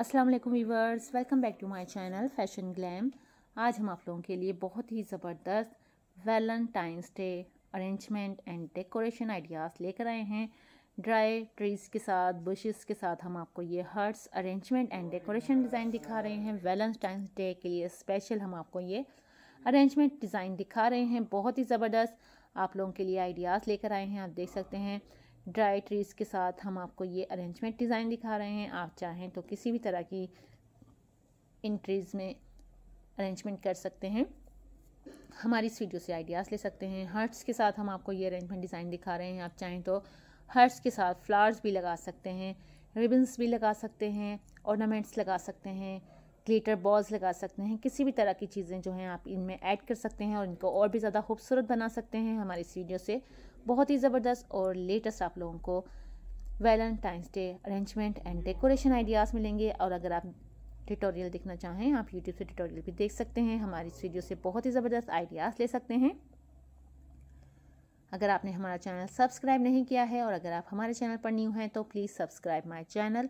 अस्सलाम वालेकुम welcome back to my channel fashion glam आज हम आप लोगों के लिए बहुत ही ज़बरदस्त Valentine's day arrangement and decoration ideas लेकर आए हैं ड्राई ट्रीज़ के साथ बुशेस के साथ हम आपको ये hearts arrangement and decoration design दिखा रहे हैं वैलेंटाइंस डे के लिए स्पेशल हम आपको ये अरेंजमेंट डिज़ाइन दिखा रहे हैं बहुत ही ज़बरदस्त आप लोगों के लिए आइडियाज़ लेकर आए हैं आप देख सकते हैं ड्राई ट्रीज़ के साथ हम आपको ये अरेंजमेंट डिज़ाइन दिखा रहे हैं आप चाहें तो किसी भी तरह की इन ट्रीज़ में अरेंजमेंट कर सकते हैं हमारी इस वीडियो से आइडियाज़ ले सकते हैं हर्ट्स के साथ हम आपको ये अरेंजमेंट डिज़ाइन दिखा रहे हैं आप चाहें तो हर्ट्स के साथ फ्लावर्स भी लगा सकते हैं रिबन्स भी लगा सकते हैं ऑर्नामेंट्स लगा सकते हैं ग्लिटर बॉल्स लगा सकते हैं किसी भी तरह की चीज़ें जो हैं आप इनमें ऐड कर सकते हैं और इनको और भी ज़्यादा खूबसूरत बना सकते हैं हमारी इस वीडियो से बहुत ही ज़बरदस्त और लेटेस्ट आप लोगों को Valentine's day arrangement and decoration ideas मिलेंगे और अगर आप ट्यूटोरियल देखना चाहें आप यूट्यूब से ट्यूटोरियल भी देख सकते हैं हमारी इस वीडियो से बहुत ही ज़बरदस्त आइडियाज़ ले सकते हैं अगर आपने हमारा चैनल सब्सक्राइब नहीं किया है और अगर आप हमारे चैनल पर न्यू हैं तो प्लीज़ सब्सक्राइब माई चैनल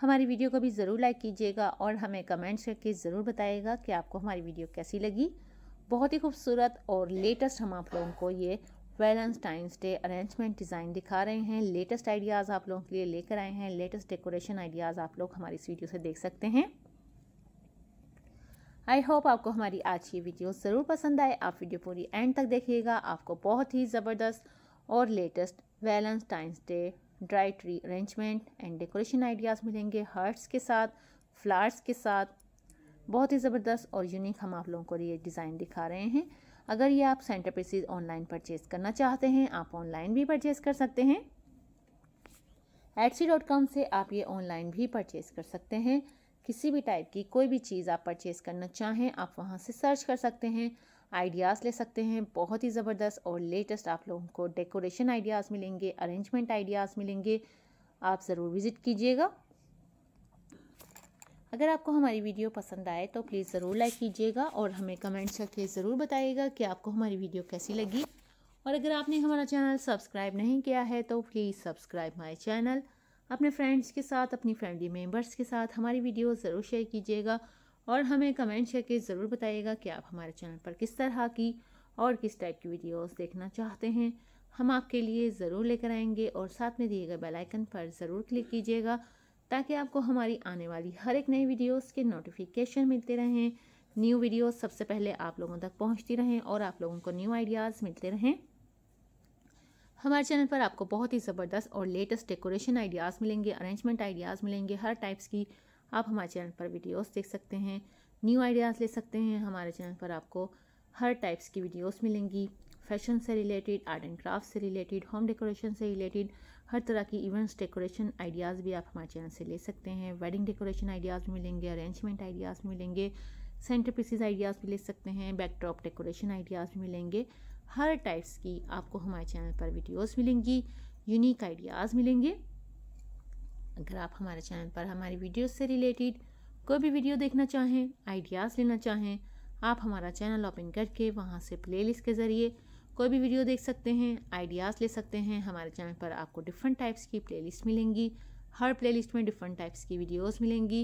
हमारी वीडियो को भी ज़रूर लाइक कीजिएगा और हमें कमेंट्स करके ज़रूर बताइएगा कि आपको हमारी वीडियो कैसी लगी बहुत ही खूबसूरत और लेटेस्ट हम आप लोगों को ये वैलेंटाइंस डे अरेंजमेंट डिज़ाइन दिखा रहे हैं लेटेस्ट आइडियाज़ आप लोगों के लिए लेकर आए हैं लेटेस्ट डेकोरेशन आइडियाज़ आप लोग हमारी इस वीडियो से देख सकते हैं आई होप आपको हमारी आज की वीडियो ज़रूर पसंद आए आप वीडियो पूरी एंड तक देखिएगा आपको बहुत ही ज़बरदस्त और latest Valentine's day dry tree arrangement and decoration ideas मिलेंगे हर्ट्स के साथ फ्लावर्स के साथ बहुत ही ज़बरदस्त और यूनिक हम आप लोगों को ये डिज़ाइन दिखा रहे हैं अगर ये आप सेंटर पीसीज ऑनलाइन परचेज करना चाहते हैं आप ऑनलाइन भी परचेज कर सकते हैं एट्सी डॉट कॉम से आप ये ऑनलाइन भी परचेज कर सकते हैं किसी भी टाइप की कोई भी चीज़ आप परचेज़ करना चाहें आप वहाँ से सर्च कर सकते हैं आइडियाज़ ले सकते हैं बहुत ही ज़बरदस्त और लेटेस्ट आप लोगों को डेकोरेशन आइडियाज़ मिलेंगे अरेंजमेंट आइडियाज़ मिलेंगे आप ज़रूर विज़िट कीजिएगा अगर आपको हमारी वीडियो पसंद आए तो प्लीज़ ज़रूर लाइक कीजिएगा और हमें कमेंट्स करके ज़रूर बताइएगा कि आपको हमारी वीडियो कैसी लगी और अगर आपने हमारा चैनल सब्सक्राइब नहीं किया है तो प्लीज़ सब्सक्राइब माई चैनल अपने फ्रेंड्स के साथ अपनी फैमिली मेम्बर्स के साथ हमारी वीडियो ज़रूर शेयर कीजिएगा और हमें कमेंट करके ज़रूर बताइएगा कि आप हमारे चैनल पर किस तरह की और किस टाइप की वीडियोस देखना चाहते हैं हम आपके लिए ज़रूर लेकर आएंगे और साथ में दिए गए बेल आइकन पर ज़रूर क्लिक कीजिएगा ताकि आपको हमारी आने वाली हर एक नई वीडियोस के नोटिफिकेशन मिलते रहें न्यू वीडियोस सबसे पहले आप लोगों तक पहुंचती रहें और आप लोगों को न्यू आइडियाज़ मिलते रहें हमारे चैनल पर आपको बहुत ही ज़बरदस्त और लेटेस्ट डेकोरेशन आइडियाज़ मिलेंगे अरेंजमेंट आइडियाज़ मिलेंगे हर टाइप्स की आप हमारे चैनल पर वीडियोज़ देख सकते हैं न्यू आइडियाज़ ले सकते हैं हमारे चैनल पर आपको हर टाइप्स की वीडियोस मिलेंगी फैशन से रिलेटेड आर्ट एंड क्राफ्ट से रिलेटेड होम डेकोरेशन से रिलेटेड हर तरह की इवेंट्स डेकोरेशन आइडियाज़ भी आप हमारे चैनल से ले सकते हैं वेडिंग डेकोरेशन आइडियाज़ मिलेंगे अरेंजमेंट आइडियाज़ मिलेंगे सेंटर पीसीज आइडियाज़ भी ले सकते हैं बैकड्रॉप डेकोरेशन आइडियाज़ मिलेंगे हर टाइप्स की आपको हमारे चैनल पर वीडियोज़ मिलेंगी यूनिक आइडियाज़ मिलेंगे अगर आप हमारे चैनल पर हमारी वीडियो से रिलेटेड कोई भी वीडियो देखना चाहें आइडियाज़ लेना चाहें आप हमारा चैनल ओपन करके वहाँ से प्लेलिस्ट के ज़रिए कोई भी वीडियो देख सकते हैं आइडियाज़ ले सकते हैं हमारे चैनल पर आपको डिफरेंट टाइप्स की प्लेलिस्ट मिलेंगी हर प्लेलिस्ट में डिफरेंट टाइप्स की वीडियोस मिलेंगी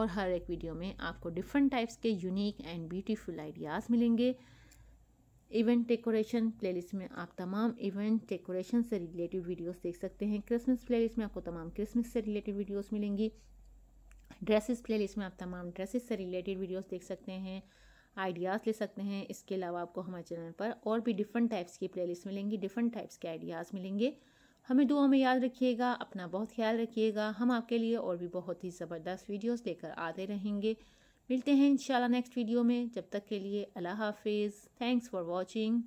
और हर एक वीडियो में आपको डिफरेंट टाइप्स के यूनिक एंड ब्यूटीफुल आइडियाज़ मिलेंगे इवेंट डेकोरेशन प्लेलिस्ट में आप तमाम इवेंट डेकोरेशन से रिलेटेड वीडियोस देख सकते हैं क्रिसमस प्लेलिस्ट में आपको तमाम क्रिसमस से रिलेटेड वीडियोस मिलेंगी ड्रेसेस प्लेलिस्ट में आप तमाम ड्रेसेस से रिलेटेड वीडियोस देख सकते हैं आइडियाज़ ले सकते हैं इसके अलावा आपको हमारे चैनल पर और भी डिफरेंट टाइप्स की प्लेलिस्ट मिलेंगी डिफरेंट टाइप्स के आइडियाज़ मिलेंगे हमें दुआ में याद रखिएगा अपना बहुत ख्याल रखिएगा हम आपके लिए और भी बहुत ही ज़बरदस्त वीडियोस लेकर आते रहेंगे मिलते हैं इंशाल्लाह नेक्स्ट वीडियो में जब तक के लिए अल्लाह हाफिज़ थैंक्स फॉर वॉचिंग